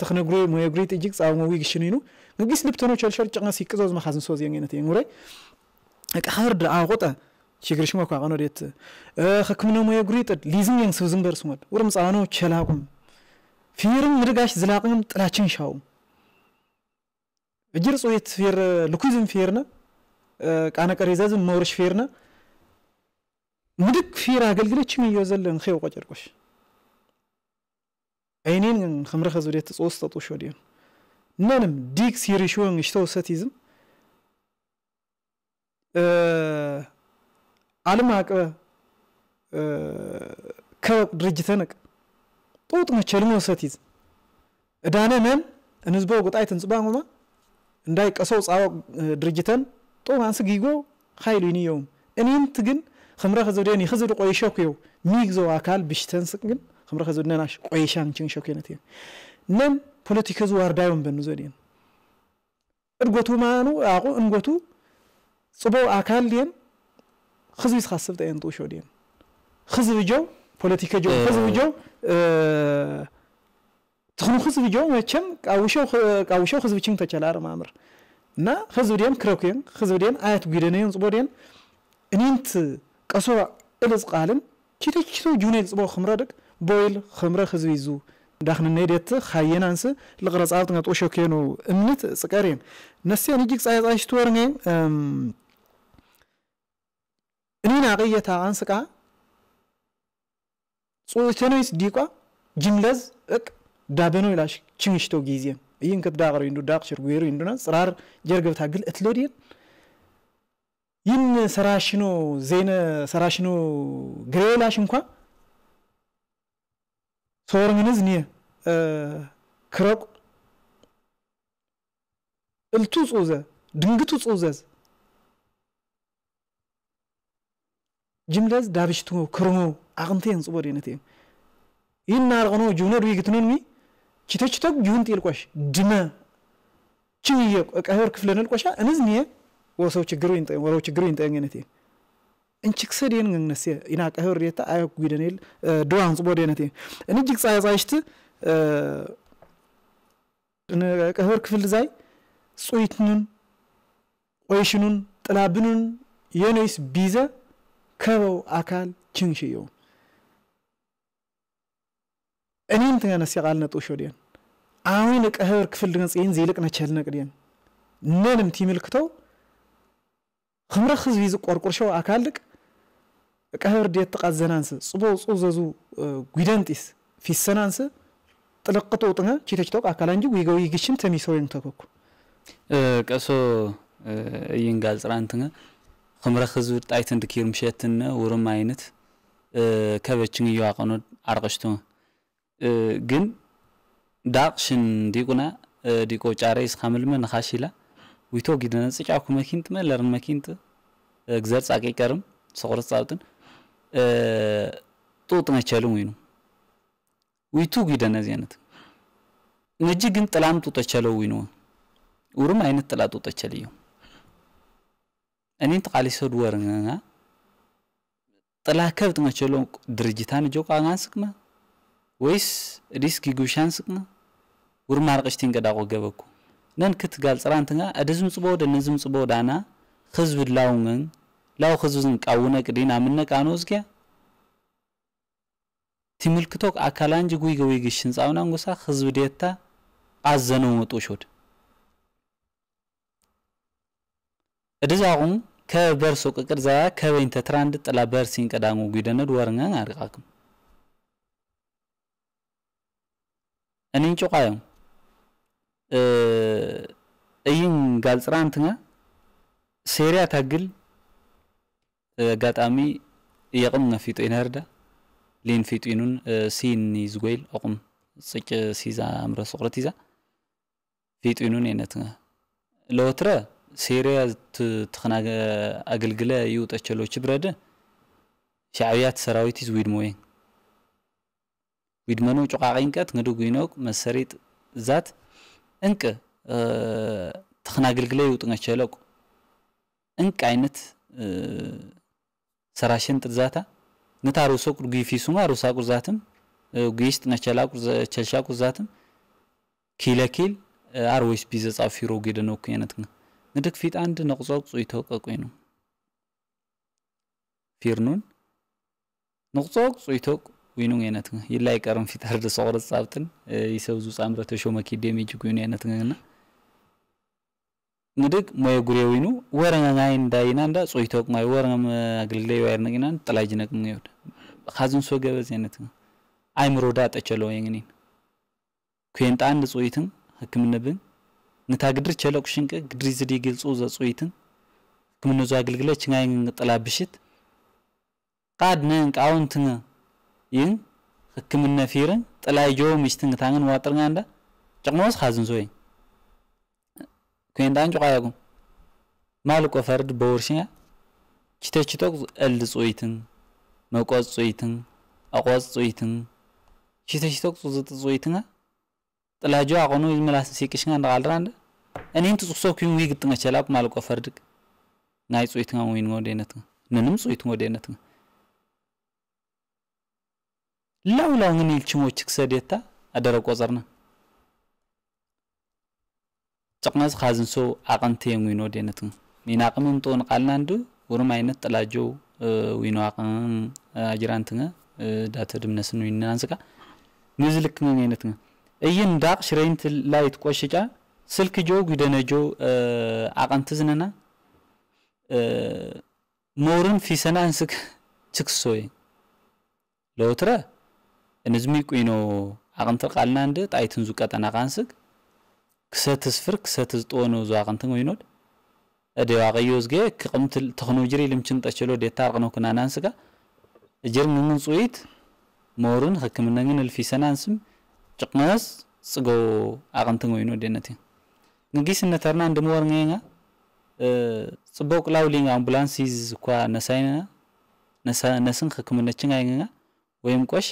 ተኽነግሮ ሞየግሪት እጅግ ጻሞ ዊግ ሽኑይኑ ንግስ ልብተኖ ቸልሸር ጨቀስ ይቅዘዝ ዝመካዝን ሶዝ የንገነት የንጉረይ እቀ ህብር ድኣ ችግር ሽሞ ኳ ቀኖ ዴት ሞየግሪ ጥድ ሊዝም የን ስብ ዝንበር በርስሞል ውርም ጻኖ ቸላቁም ፊርም ምድጋሽ ዝላቅም ጥላችን ሻውም እጅር ጽዌት ፊር ልኩዝም ፊርና ቃነቀር ይዘዝ ኖርሽ ፌርነ ምድክ ፊር አገልግለችም እዮ ይወዘልን ኸው ቆጨርቆሽ ዓይኔን ከምረኸዝ ወዴት ጾስ ተጦሽ ወዲ ነንም ዲግ ሲሪሽወን እሽተው ሰቲዝም ዓለም አቀ ከወቅ ድርጅተ ነቅ ጦጥ መቸልሞ ሰቲዝ እዳነ ነን እንዝበው ጉጣይ ትንጽባ ሆማ እንዳይ ቀሰው ጻወቅ ድርጅተን طبعا سقيقو خايلو ينيوم ان ينتقن خمرة خزوداني خزود قويشوك يو ميقزو اكال بشتن سقن خمرة خزودناش قويشان چين شوكينتين نم ፖለቲክ ህዝቡ ዋርዳዩን በንዞድን እድጎቱ ማኑ አቁ እንጎቱ ፅቡቅ አካል ድን ህዝቢ ዝካስብ ጠየን ጥውሾ ድን ህዝቢ ጆ ፖለቲከ ጆ ህዝቢ ጆ ትኽኑ ህዝቢ ጆ መቸም ቃውሾው ህዝቢ ችን ተቸላር ማምር እና ህዝብ ድን ክረኩን ህዝብ ድን አያት ጉደነን ጽቦ ድን እኔንት ቀሶ እልዝ ቃልን ኪቶኪቶ ጁኔል ጽቦ ክምረ ደግ ቦይል ክምረ ህዝብ ይዙ ዳክንነይ ደት ሀየናንስ ልቅረጻብት ነጦ ሸኬኑ እምነት ጽቀሬን ነስያን እጅግ ጻያጻሽ ትወርኔ እኔን አቅየታ አንስቃ ጽቴነስ ዲቋ ጅምለዝ እቅ ዳበኖ ይላሽ ችምሽቶ ጊዜን iyin kab daaqaro indu daaqshir guyeru induna tsirar jergabta ግል itledin ይህን ሰራሽኖ ዜነ ሰራሽኖ ግሬላሽ እንኳ ሶርምንዝ ኒየ ክረቁ እልቱ ጹዘ ድንግቱ ጹዘዝ ጅምለዝ ዳብሽቱ ክርሞ አቅንቴን ጽቦ ደነቴ ይህን አርቅኖ ጅውነድ ድዊግትኑን ሚ ኪተችተግ ጅሁን ጤልቆሽ ድመ ችንየ ቀህር ክፍለ ነልቆሻ እንዝኒየ ወሰው ችግሩ ይንጠ ወረው ችግሩ ይንጠ እንግነት እንቺክ ሰዴን እንግነስ ኢና ቀህር ሬታ አይ ጉይደኔል ድዋን ጽቦ ደነቴ እንጂክ ጻያ ጻይሽት ቀህር ክፍል ዛይ ጹይትኑን ኦይሽኑን ጥላብኑን የኔስ ቢዘ ከበው አካል ችንሽየው እኔን ተነስ የቃል ጦሽ ወዲያን አዊን ቀህር ክፍል ድንጽን ዘይልቅ ቸልነቅ ድያን ነንም ቲምልክተው ክምረክ ህዝቢ ዝቆርቁርሸው አካልቅ ቀህር ድየት ተቃዘናንስ ጽቦ ጽው ዘዙ ጉደንጢስ ፊሰናንስ ጥልቅጦ ጥነ ቺተችቶቅ አካላንጂ እንጂ ዊገው ይግሽም ተሚሰወይም ተኮኩ
ቀሶ ይንጋል ጽራንትነ ክምረክ ህዝቢ ጣይትን ድኪር ምሸትነ ውርም አይነት ከበችን እየዋቀኖ አርቀሽቶ ግን ዳቅሽን ዲቁና ዲቆ ጫሬስ ከምልመ ንኻሽላ ዊቶ ጊደነ ጽጫኩ መኪንት መለርን መኪንት እግዘር ፃቂቀርም ሰቁር ፃብጥን ጡጥ መቸልም ወይኑ ዊቱ ጊደነ ዚነት ነጂ ግን ጥላም ጡጥ ጡጠቸለው ወይኑ ውርም አይነት ጥላ ጡጥ ቸል እዩ እኔን ተቃሊሶ ድወርንና ጥላ ከብጥ መቸሎ ድርጅታን ጆቃ ጋንስክመ ወይስ እዲስ ጊጉሻንስቅና ውርማ ርቅሽቲን ገዳቆ ገበኩ ነን ክትጋል ጽራንትጋ እድዝም ፅቦ ደንዝም ፅቦ ዳና ህዝብ ላውን ላው ህዝብን ቃውነ ቅዲና ምነቃ ነው ዝጊያ ትምልክቶክ አካላንጅ ጉይ ገዊ ግሽ ህንጻውና ንጉሳ ህዝብ ዴታ ኣዘነ ወጡ ሾድ እድዛቁም ከበርሶ ቅቅድ ዛ ከበይንተ ትራንድ ጥላ በርሲን ቀዳሙ ጉደነድ ወርንጋን አርቃክም እኔን ጮቃ ያው እይን ጋልጽራ እንትነ ሴሪያ ታግል ኣጋጣሚ የቅም ነፊጡ ይነርዳ ሊን ፊጡኑን ሲን ይዝጎይል ኣቑም ጽቅ ሲዛ አምረ ስቑረት ይዛ ፊጡኑን የነትነ ለወትረ ሴሪያ ትኽና ኣገልግለ ይውጠቸሎች ችብረደ ሻዕብያት ሰራዊት ዝዊድሞ የን ዊድመኑ ጭቋቕ ይንቀት ንድጉ መሰሪጥ ዛት እንቅ ተኽናግልግለ ይውጥነቸለቁ እንቅ ዓይነት ሰራሽን ጥዛታ ነታ ሩሶ ቁርጊ ፊሱማ ሩሳ ቁርዛትም ጉይስጥ ነቸላ ቸልሻ ቁርዛትም ኪለኪል አርወይስ ቢዘጻፊሮ ጌደነኩ ዓይነት ነው ንድክ ፊት አንድ ነቁጾቁ ይተወቀቁ ቀቁይኑ ፊርኑን ነቁጾቁ ይተወቁ ዊኑን አይነት ይላ ይቀርም ፊታር ደ ሶቅር ጻብጥን ይሰብዙ ጻምረ ተሾመ ኪደም ይጅ አይነት የነትህና ንድግ ሞየ ጉሬ ዊኑ ወረን ጋይ እንዳይና እንዳ ጾይቶቅ ማይ ወረን አግልግለ ይዋር ነቅናን ጥላጅ ነቅም ይወድ ካዝን ሶ ገበዝ አይነት አይምሮ ዳ ጠቸለው የግኒን ኩንጣ አንድ ጾይትም ህክምነብን ንታ ግድር ቸለቁ ሽንቅ ግድሪ ዝዲ ግልጹ ዘጾይትን ህክምነዙ አግልግለች ጋይ ጥላ ብሽት ቃድ ነን ቃውንትን ይህን ህክምና ፊርን ጥላይ ጆ ታንን ዋጥርንጋ እንዳ ጭቅሞስ ሀዝን ሶይ ኩንዳን ጮቃ ያጉም ማልቆ ፈርድ በወርሽኛ ቺተችቶ እል ጾይትን መቆጽ ጾይትን አቆጽ ጾይትን ቺተችቶ ዝጥ ጾይትና ጥላጆ አቆኑ ይምላስ ሲቅሽኛ እንዳልራ እንደ እኔን ትጽሶ ኩን ዊግጥ ቸላብ ማልቆ ፈርድ ናይ ጾይትና ወይን ወደነት ምንም ጾይትን ወደነት ነው lawlawngni ilchimochik sadeta adara qotsarna ጽቕነዝ ካዝንሶ ኣቐንቴ ዊኖ ደነትን ሚናቕም ምጦን ቃልናንድ ውርም ዓይነት ጥላጆ ዊኖ ኣቕም ኣጅራንትነ ዳተ ድምነስን ዊናንስቃ ንዝልክም አይነትነ እይን ዳቅ ሽረይንት ላይ ትቆሽጫ ስልክ ጆ ጉደነጆ አቀንት ዝነና ሞርን ፊሰና እንስክ ችክሶይ ለውትረ ንዝሚ ቁኖ ኣቕንትር ቃልና እንደ ጣይትን ዝቀጠና ቃንስግ ክሰት ስፍር ክሰት ዝጥወኑ ዝዋቕንትን ወይኖድ ደዋቀዮ ዝገ ክቕምት ጅሪ ልምችን ጠቸሎ ዴታ ርቕኖ ክናናንስጋ እጅር ምምን ፅዊት ክክምነግን ልፊሰና ንስም ጭቅመስ ፅጎ ኣቕንትን ወይኖ ደነት እዩ ንጊስ ነተርና እንድምወር ŋየኛ ጽቡቅ ላውሊንግ ኣምቡላንስ እኳ ነሳይና ነስን ክክምነችን ኣይንጋ ወይም ቆሽ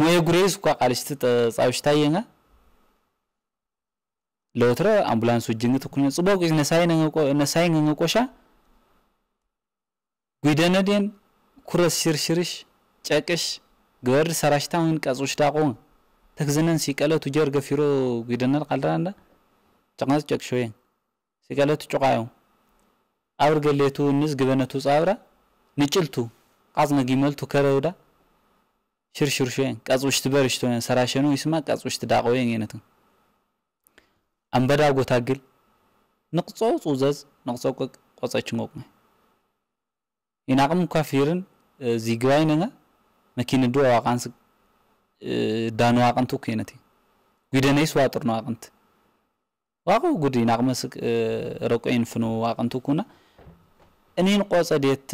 ሙየ ጉሬዝ እኳ ቃልሽቲ ጻብሽ ታየና ለወትረ አምቡላንስ ውጅንግት ኩነ ጽቡቅ ነሳይ ነሳይ ነቆሻ ጉደነዴን ኩረስ ሽርሽርሽ ጨቅሽ ግበር ሰራሽታ ምን ቀጾሽ ዳቆ ተክዘነን ሲቀለ ቱጀር ገፊሮ ጉደነል ቃልራንዳ ጨቅናት ጨቅሾየን ሲቀለ ትጮቃዮ አብር ገሌቱ ንዝ ግበነቱ ጻብራ ንጭልቱ ቃጽነ ጊመልቱ ከረውዳ ሽርሽርሾን ቀጽውሽት በርሽቶን ሰራሸኑ ይስማ ቀጽውሽት ዳቆየን የነትን አንበዳ ጎታግል ንቕጾ ጹዘዝ ንቕጾ ቆጸችን ቆቅመ ይናቅም እንኳ ፊርን ዚግባይ ነና መኪን ዱ ዋቃንስ ዳኑ ዋቅንቱ ከይነት ጉደነይ ስዋጥር ነው አቅንት ዋቁ ጉድ ይናቅመስ ረቆይን ፍኑ ዋቅንቱ ኩና እኔን ቆጸ ዴት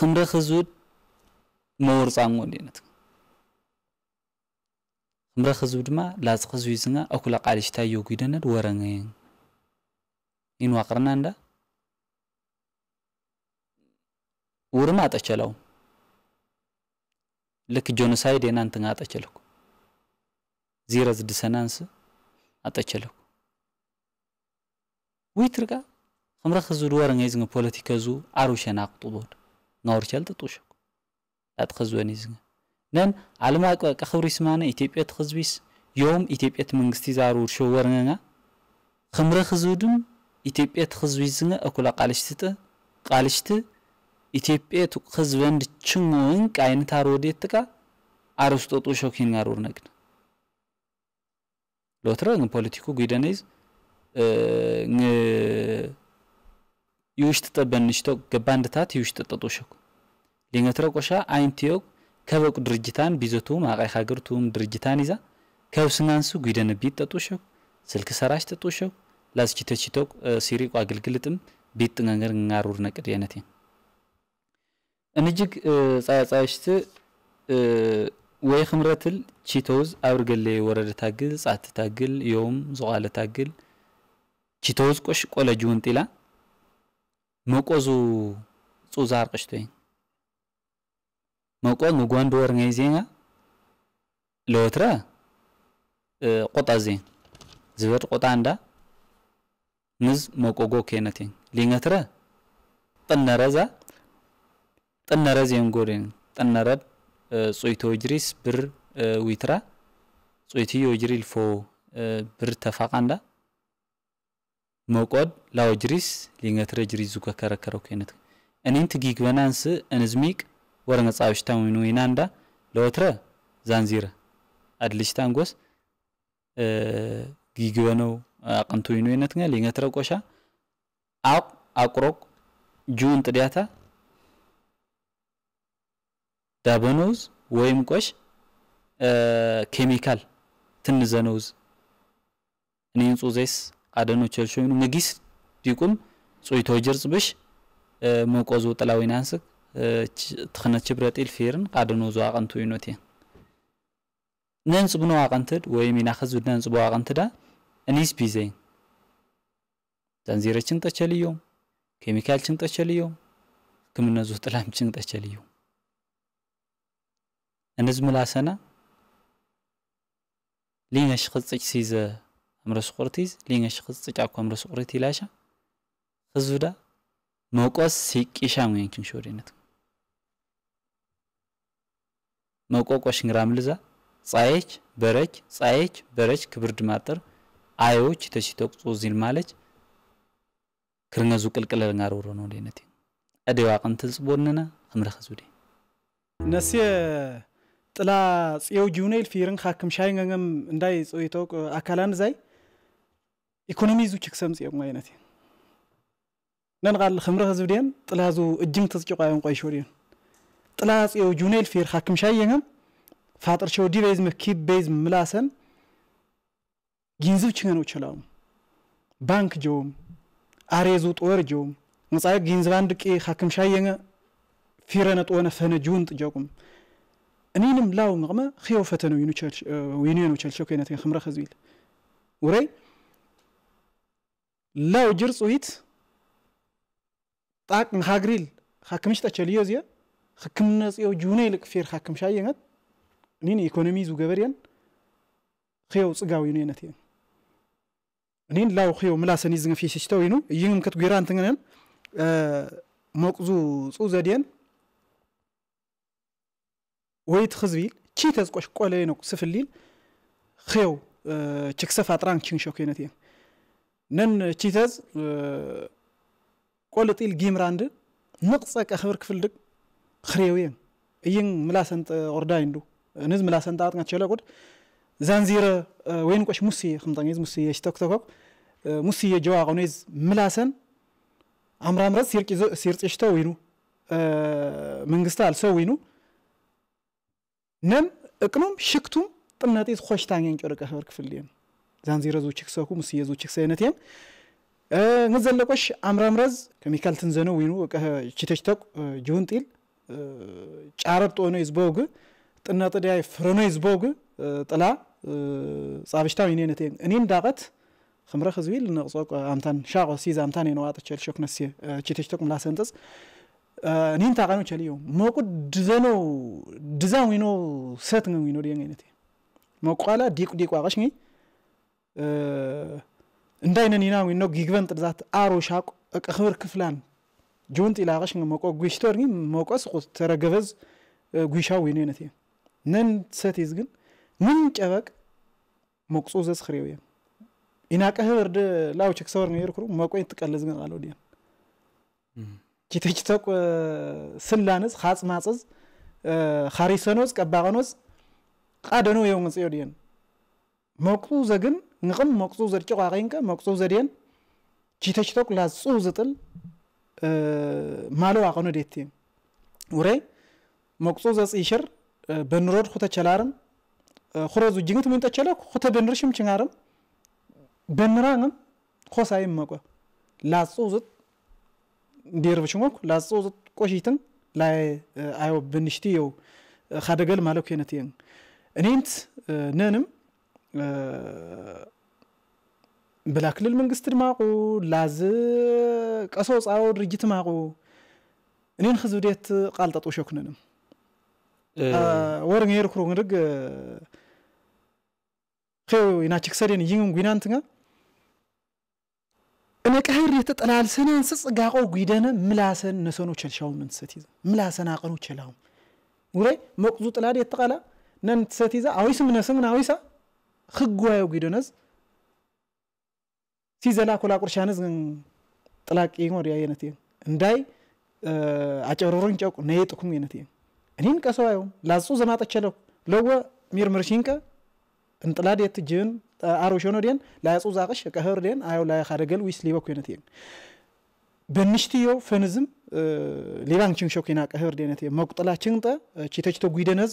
ክንደ ህዝብድ ምውርፃም ወዲነት እምረ ህዝብ ድማ ላፅ ህዝቢ ዝንጋ ኣኩላ ቃልሽታ የጉይደነድ ወረንገየን ዋቅርና እንዳ ውርማ አጠቸለው ልክ ጆኖሳይድ የና እንትንጋ አጠቸለኩ ዚረ ዝድሰናንስ አጠቸለኩ ዊትርጋ ከምረ ህዝብ ድወረንገይ ዝንገ ፖለቲከ ዙ አሩሸና አቅጡቦድ ናውርቸል ጥጡሸኩ ኣትኸዝወን እዩ ነን ዓለም ክብሪ ስማነ ኢትዮጵያ ትኽዝቢስ ዮም ኢትዮጵያ ቲ መንግስቲ ዛርውር ሸወርነና ክምረ ክዝውድም ኢትዮጵያ ትኽዝቢዝነ እኩላ ቃልሽቲ ጥ ቃልሽቲ ኢትዮጵያ ትኽዝበን ድችሞን ቃይነት ኣርወዴት ጥቃ ኣርስጦጡ ሾኪን ጋርውር ነግን ሎትረ ግ ፖለቲኩ ጉደነይዝ ይውሽጥ ጠበንሽቶ ገባንድታት ይውሽጥ ጠጦ ሸኩ ዲንገትረ ቆሻ አይንቲዮቅ ከበቁ ድርጅታን ቢዘቱ ማቃይ ሀገርቱም ድርጅታን ይዛ ከብስናንሱ ቢት ጠጡሸው ስልክ ሰራሽ ጠጡሸው ላስችተችቶቅ ሲሪቁ አገልግልጥም ቢት ነገር ንጋሩር ነቅድ የነት እንጅግ ጻያጻይሽት ወይ ክምረትል ቺቶዝ አብርገሌ ወረደ ታግል ጻት ታግል ዮም ዘዋለ ታግል ቺቶዝ ቆሽ ቆለጅውን ጢላ መቆዙ ጹዛር ቅሽቶይን መቆ ምጓን ብወር ngay ዜና ለወትረ ቆጣ ዜን ዝበድ ቆጣ እንዳ ምዝ መቆጎ ኬነቴን ሊነትረ ጥነረዛ ጥነረ ዜን ጎዴን ጥነረድ ጾይቶ ጅሪስ ብር ዊትራ ጾይትዮ ዮጅሪ ልፎ ብር ተፋቃ እንዳ መቆድ ላው ጅሪስ ሊነትረ ጅሪስ ዝከከረከረ ኬነት እኔን ትጊግበናንስ እንዝሚቅ ወረን ጻብሽታ ወይኑ ይናንዳ ለወትረ ዛንዚረ አድልሽታን ጎስ ነው አቅንቱ ይኑ ይነት ገ ሊገትረ ቆሻ አቅ አቁሮቅ ጁን ጥዲያታ ዳበኖዝ ወይም ቆሽ ኬሚካል ትንዘነውዝ እኔን ጹዜስ አደኖ ቸልሾ ይኑ ንጊስ ዲቁም ጹይቶ ጅርጽብሽ ብሽ ሞቆዙ ጥላዊን አንስክ تخنه چبرت الفيرن قادنو زو اقنتو ينوتي ننس بنو اقنتد وي مينا خزو ننس بو اقنتدا انيس بيزي زنزيرچن تچليو كيميكالچن تچليو كمنا زو طلامچن تچليو انز ملاسنا لينش خصچ سيز امرس قرتيز لينش خصچ اكو امرس قرتي لاشا خزو دا موقوس سيقيشا وينچن شورينت መቆቆ ሽንግራም ልዛ ጻየች በረች ጻየች በረች ክብርድ ማጠር አዮች ተሽተቁ ዚል ማለች ክርነዙ ቅልቅለ ልንጋርውሮ ነው ለነቲ አደዋ ቅንት ጽቦነና ከምረኸዙ ደ ነሲየ
ጥላ ጽዮ ጁኔል ፊርን ካክም ሻይ እንዳይ ጽይቶቅ አካላን ዛይ ኢኮኖሚ ዙ ችክሰም ጽየው አይነት ነን ቃል ከምረኸዙ ደን ጥላዙ እጅም ተጽጭቋ ያን ቆይሾ ደን طلاس يو جونيل فير حكم شايغم فاتر شو دي بيز مكيب بيز ملاسن جينزو تشنو تشلاو بانك جوم اريزو طور جوم نصاي جينزاند كي حكم شايغ فيرن طونه فن جونت جوكم انينم لاو مغما خيو فتنو ينو تشيرش اه، وينينو تشيرش كاينه خمره خزيل وري لاو جرصويت طاق من هاغريل حكمش تشليو زيه ሕክምና ፅዮ ጁነ ይልቅ ፌርካ ክምሻ የነት እኔን ኢኮኖሚ ዝገበር እየን ክየው ፅጋው ይኑ የነት እየን እኔን ላው ክየው ምላሰኒ ዝገፊ ሽሽተው ይኑ እይህም ከት ጉራ እንትንገነን መቁዙ ፁ ዘድየን ወይት ትኽዝቢል ቺ ተዝቆሽ ቆለየ ነ ስፍሊል ክየው ችክሰፍ አጥራን ችንሸኩ የነት እየን ነን ቺተዝ ቆልጢል ጊምራንድ ምቕፀቀ ክብር ክፍልድቅ khreewen iying milasan ordayindu niz milasan taat nga chela kod zanzira wen kwash musiye khmtangiz musiye shtok tokok musiye jawa qoniz milasan amramrat sirqizo sirqishta winu መንግስታል ሰው ዊኑ ነም እቅኑም ሽክቱም ጥነጢዝ ኾሽታኛን ጨርቀ ህብር ክፍልየን ዛንዚረ ዙችክ ሰኩ ሙስየ ዙችክ ሰይነትየን ንዘለቆሽ አምራምረዝ ከሚካልትን ዘነው ዊኑ ችተችተቁ ጅውን ጢል ጫረብ ጦነ ይዝቦግ ጥና ጥዳይ ፍረነ ይዝቦግ ጥላ ጻብሽታው እኔ ነቴ እኔ እንዳቀት خمرة خزويل نقصوك أمتان شاقو سيز أمتان ينوات تشيل شوك نسي تشيتش تكم لا سنتس نين تاقانو تشليو موكو دزانو دزان وينو ساتن وينو ديان ينتي موكو قالا ديكو ديكو عقشني እንዳይነን ኢና ወይ ኖ ጊግበን ጥርዛት አሮ ሻቁ እቅ ክብር ክፍላን ጆን ጢላቀሽ ሞቆ ጉሽቶር ግን ሞቆስ ተረገበዝ ጉሻ ጉሻው ወይኔ ነቲ ነን ሰቲዝ ግን ምን ጨበቅ ሞቅሶ ዘስኽሪው እየ ኢናቀህ ወርደ ላው ቸክሰወር ነው ይርኩሩ መቆይ ትቀለዝ ግን አለው ዲያ ቺተች ተቆ ስላነስ ኻጽማጽዝ ኻሪሰኖስ ቀባቀኖስ ቃደኖ የውን ጽዮ ዲያን መቁ ዘግን ንቅም መቁ ዘርጭ ቋቂንቀ መቁ ዘዲያን ቺተች ላጹ ዝጥል maali waaqano deetti uree moqxuu zatsiishir benurod kuta chalaarim kurozu jingit minta chala kuta benur shim chingaarim benuraangam kosaayim maqwa laatsuu zit ndirbishungok laatsuu zit ቆሽትን ላይ አዮ ብንሽቲ የው ካደገል ማለት ኩነት እኔንት ነንም ብላ ክልል መንግስቲ ድማቑ ላዝ ቀሶ ፃዎ ድርጅት ማቑ እኔን ህዝብ ዴት ቃል ጠጥውሾ ክንንም ወር ኔር ክሩ ንርግ ኸው ኢና ችክሰዴን ይንግም ጉናንትንጋ እነ ቀህር የተጠላል ሰናን ስጽጋቆ ጉደነ ምላሰን ነሰኖ ቸልሻው ምንሰት ይዘ ምላሰን አቀኑ ቸላው ውረይ መቁዙ ጥላድ የተቃላ ነን ትሰት ይዘ አዊስም ነስምን ናዊሳ ህጓዮ ጉደነዝ ዘላ ኮላ ቁርሻንስ ጥላቂ ወዲያ የነት እንዳይ አጨሮሮን ጨቁ ነይ ጥኩም የነት እኔን ቀሰዋዩ ላጹ ዘማጠቸለሁ ለወ ሚርምር ሽንቀ እንጥላድ የትጅን አሮሾኖ ዲን ላያጹ ዛቅሽ ቀህር ዲን አዩ ላይ ካደገል ዊስ ሊበኩ የነት በንሽትዮ ፈንዝም ችንሾ ሾኪና ቀህር ዲነት መቁጥላ ችንጠ ቺተችቶ ጉደነዝ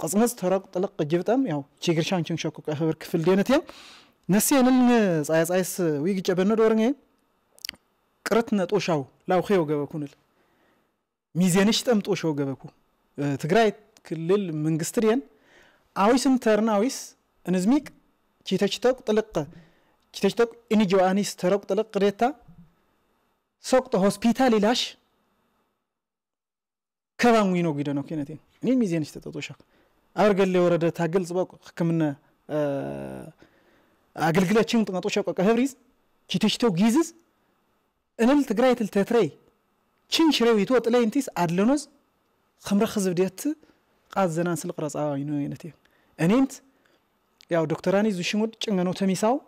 ቅጽመዝ ተረቁ ጥልቅ ጅብጠም ያው ችግርሻን ሾኩ ቀህር ክፍል ዲነት ነሴንን ጻያጻይስ ዊግጨ በነ ዶርኜ ቅርትነ ጦሻው ላውኸዮ ንል ሚዜንሽ ጠም ገበኩ ትግራይ ክልል መንግስት ድየን አዊስም ተርን አዊስ እንዝሚቅ ቺተችተቅ ጥልቅ ቺተችተቅ ኢንጆአኒስ ተረቁ ጥልቅ ቅዴታ ሶቅጦ ሆስፒታል ይላሽ ከባን ዊኖ ጉደ ነው ኬነቴ እኔ ሚዜንሽ ተጠጦሻ አበርገሌ ወረደ ታገልጽ በቁ ህክምና أغلغلاتشين تنطوشا قاقا هفريز كتشتو جيزز انال تقرأي تلتتري چين شريوي توت لين تيس عدلونوز خمرة خزب ديت قاد زنان سلقرص آينو ينتي أنينت ياو دكتوراني زوشمود چنغنو تميساو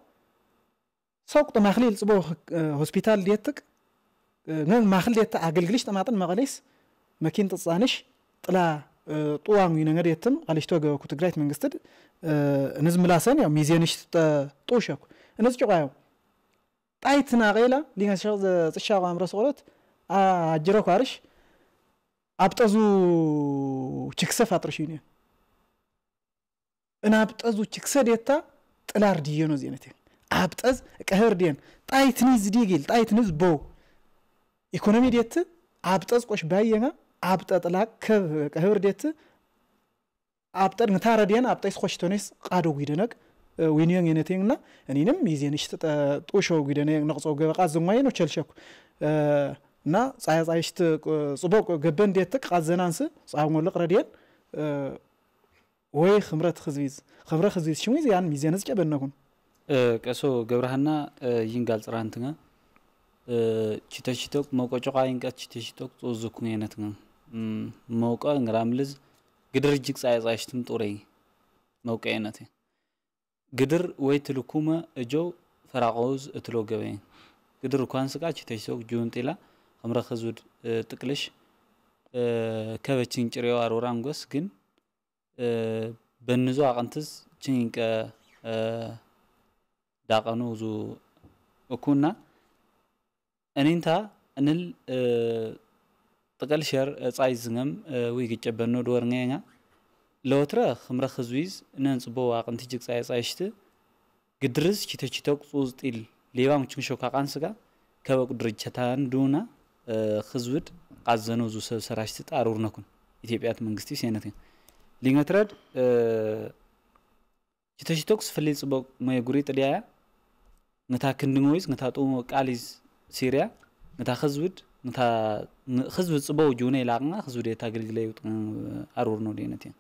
سوق مخليل صبو هوسبيتال ديتك نن مخليل ديت أغلغلش تماطن مغليس ጡዋንዊ ነገር የትም አለሽቶ ገበኩ ትግራይት መንግስትድ ንዝምላሰን ምላሰን ያው ሚዜንሽ ጦሸኩ እነዚ ጭቋዮ ጣይትና ቀላ ሊንሸ ፅሻ ምረስ ቆሎት አጅረ ኳርሽ ኣብጠዙ ችክሰፍ ኣጥርሽ እዩ እና ኣብጠዙ ችክሰ ደታ ጥላር ድየኖ ዜነት እየን ኣብጠዝ ቀህር ድየን ጣይትኒ ዝዲግል ጣይትኒ ዝቦ ኢኮኖሚ ደት ኣብጠዝ ቆሽ ባየና አብጠጥላ ከብ ህብር ደቲ አብጠይስ ኮሽቶኔስ ቃዶ ጉደነቅ ዊንዮን የነቴንና እኔንም ይዜንሽ ጡሾ ጉደነ ነቅጾ ገበቃ ዝማየኖ ቸልሸኩ እና ፀያፀይሽቲ ፅቡቅ ገበን ደቲ ቃዘናንስ ፀሃሞልቅ ረድየን ወይ ክምረት ክዝቢዝ ክምረ ክዝቢዝ ሽሙዝ ያን ሚዜን ዝጨበነኩን
ቀሶ ገብርሃና ይንጋል ፅራንትና chita መቆጮቃ ይንቀት choka inga chita mawqa ngaraamliz ግድር እጅግ ጻይጻሽትም ጡረይ መውቀየነት ግድር ወይ ትልኩመ እጆ ፈራቆዝ እትሎ ገበይ ግድር እኳን ስቃች ተሽሶቅ ጁን ጤላ ጥቅልሽ ከበችን አሮራን ጎስ ግን በንዙ አቅንትዝ ችንቀ ዳቀኑ ዙ እኩና እኔንታ እንል ጥቕል ሸር ጻይ ዝንም ወይ ግጨበኖ ድወር ኛ ለወትረ ክምረ ክዝዊዝ ነንፅቦ ዋቕንቲ ጅግ ጻይ ጻይሽቲ ግድርስ ቺተቺተቅ ጹዝ ጢል ሌባ ሙችን ሾካ ስጋ ከበቁ ድርጅታን ዱና ክዝውድ ቃዘኖ ዙ ሰብ ሰራሽቲ ጣሩር ነኩን ኢትዮጵያት መንግስቲ ሴነት ግን ሊንገትረድ ቺተቺተቅ ስፍልይ ጽበቅ መየጉሪ ጥልያያ ነታ ክንድንወይዝ ነታ ጡሞ ቃሊዝ ሲርያ ነታ ክዝውድ ነታ ህዝብ ጽበው ጁነ ይላቅና ህዝብ ዴታ ግልግለ ይውጥ አሩር ነው ዴነት ያን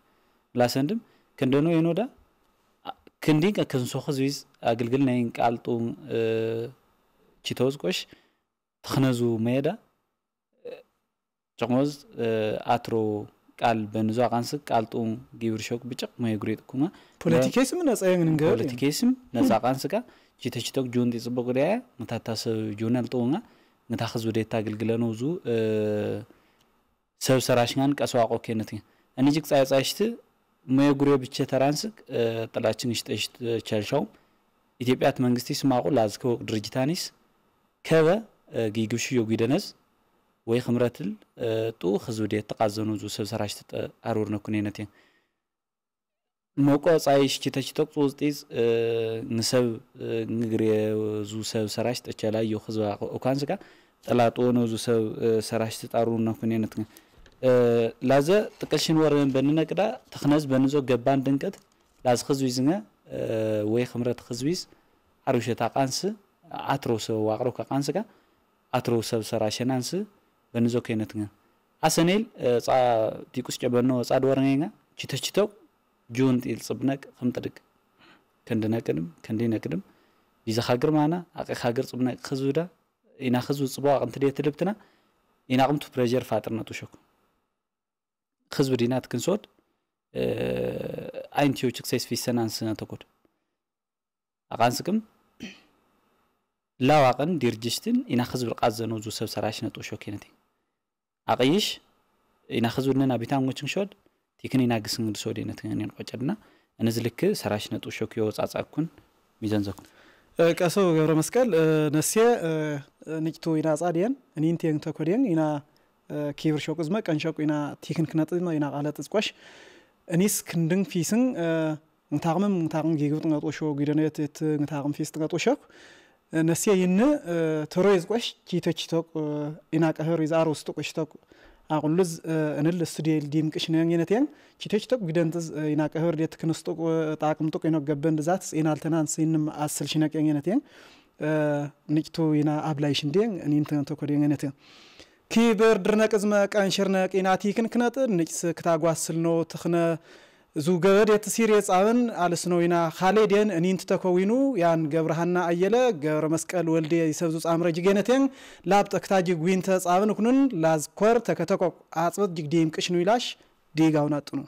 ላሰንድም ክንደኖ የኖዳ ክንዲ ከንሶ ህዝብ አግልግል ናይን ቃልጡ ቺተውዝቆሽ ተኽነዙ መየዳ ጨቅሞዝ አትሮ ቃል በንዞ አቃንስቅ ቃልጡ ጊብር ሾክ ብጭቅ መየጉሬጥ ኩማ ፖለቲኬስም ነጻ የምንገ ፖለቲኬስም ነጻ አቃንስቃ ቺተችቶክ ጁን ጢጽበቁ ዳያ መታታሰብ ጁን አልጠውና ነታ ክዝውደታ ኣገልግለኑ ዙ ሰብ ሰራሽኛን ቀሰዋቆ ኬነትኛ እንጅግ ጻይጻይሽት ሞየ ጉሬ ብቸ ተራንስ ጥላችን ይሽጠሽት ቸልሻው ኢትዮጵያት መንግስቲ ስማቁ ላዝከወቅ ድርጅታኒስ ከበ ጊግብሽ የጉደነዝ ወይ ክምረትል ጡ ክዝውዴት ተቃዘኑ ዙ ሰብ ሰራሽት ኣርውርነኩን ነትእያ ሞቆ መቆፃ ይሽኪተች ተቅፁ ውፅጢፅ ንሰብ ንግሪ ዙ ሰብ ሰራሽ ተቸላዮ ህዝባ ኦካንስካ ጠላጦ ነው ዙ ሰብ ሰራሽ ተጣሩ ነው ኩኔነት ላዘ ጥቅልሽን ወርን በንነቅዳ ተክነዝ በንዞ ገባን ድንቀት ላዝ ህዝቢ ዝነ ወይ ክምረት ህዝቢስ ዓርብሸታ ቃንስ ኣትሮ ሰብ ዋቅሮ ጋ ኣትሮ ሰብ ሰራሸናንስ በንዞ ከይነትነ ኣሰኔል ፃ ዲቁስ ጨበኖ ፃድ ወርነኛ ችተችተው ጁን ኢል ፅብነቅ ከም ጥድቅ ክንዲነቅድም ክንዲነቅድም ግርማና ማና ግር ጽብነቅ ክዝብዳ ኢና ክዝብ ጽቡቅ እንትድየ ትልብትና ኢና ቅምቱ ፕሬር ፋጥርነቱ ሸኩ ክዝብ ዲና ትክንስወድ ኣይንትዮ ችክሰይስ ፊሰናንስ ነተኮድ ኣቓንስቅም ላዋቕን ዲርጅሽትን ኢና ክዝብ ርቃት ዙ ሰብ ሰራሽ ነጡ ሾኪነት ኣቕይሽ ኢና ክዝብ ኣቢታን ጎችን ሸወድ የክኔና ግስ ግስንግድ ሶዴነ ትንገኔን ቆጨድና እነዚ ልክ ሰራሽ ነጡ ሾክ የወፃጻኩን ሚዘን ቀሶ
ገብረ መስቀል ነሴ ንጭቱ ኢና ጻድየን እኒንት ቴን ተኮዴን ኢና ኪብር ሾቅ ዝመ ቀን ሾቁ ኢና ቲክን ክነጥ ኢና ቃለጥ ዝቆሽ እኒስ ክንድን ፊስን ንታቅምም ንታቅም ጌግብጥ ሾ ጊደነት ት ንታቅም ፊስ ትገጦሾ ነሴ ይን ተሮ ይዝቆሽ ቺተቺቶቅ ኢና ቀህር ይዛር ውስጥ ቆሽቶቅ አቁሉዝ እንል ስቱዲዮ ዲምቅሽነ ኘነቴን ቺቴችቶቅ ግደንጥዝ ይናቀ ህብር ዴት ክንስጡቅ ጣቅምጡቅ ይኖገበን ድዛት ኢናልተናን ሲንም አስል ሽነቅ ኘነቴን ንጭቱ ይና አብላይ ሽንዴን እኔን ተኮደ ኘነቴ ኪብር ድርነቅዝመ ቀንሽርነ ቂናቲ ክንክነጥ ንጭስ ክታጓስል ነው ትኽነ እዙ ገበድ የትሲር የጻብን አልስነዊና ካሌድን እኒን ትተኮዊኑ ያን ገብረሃና አየለ ገብረ መስቀል ወልዴ ይሰብዙ ጻምረ ጅጌነትን ላብ ጠክታ ጅግዊንተ ጻብን ኩንን ላዝኮር ተከተቆ አጽበት ጅግዴም ቅሽኑ ይላሽ ዲጋውና ጥኑ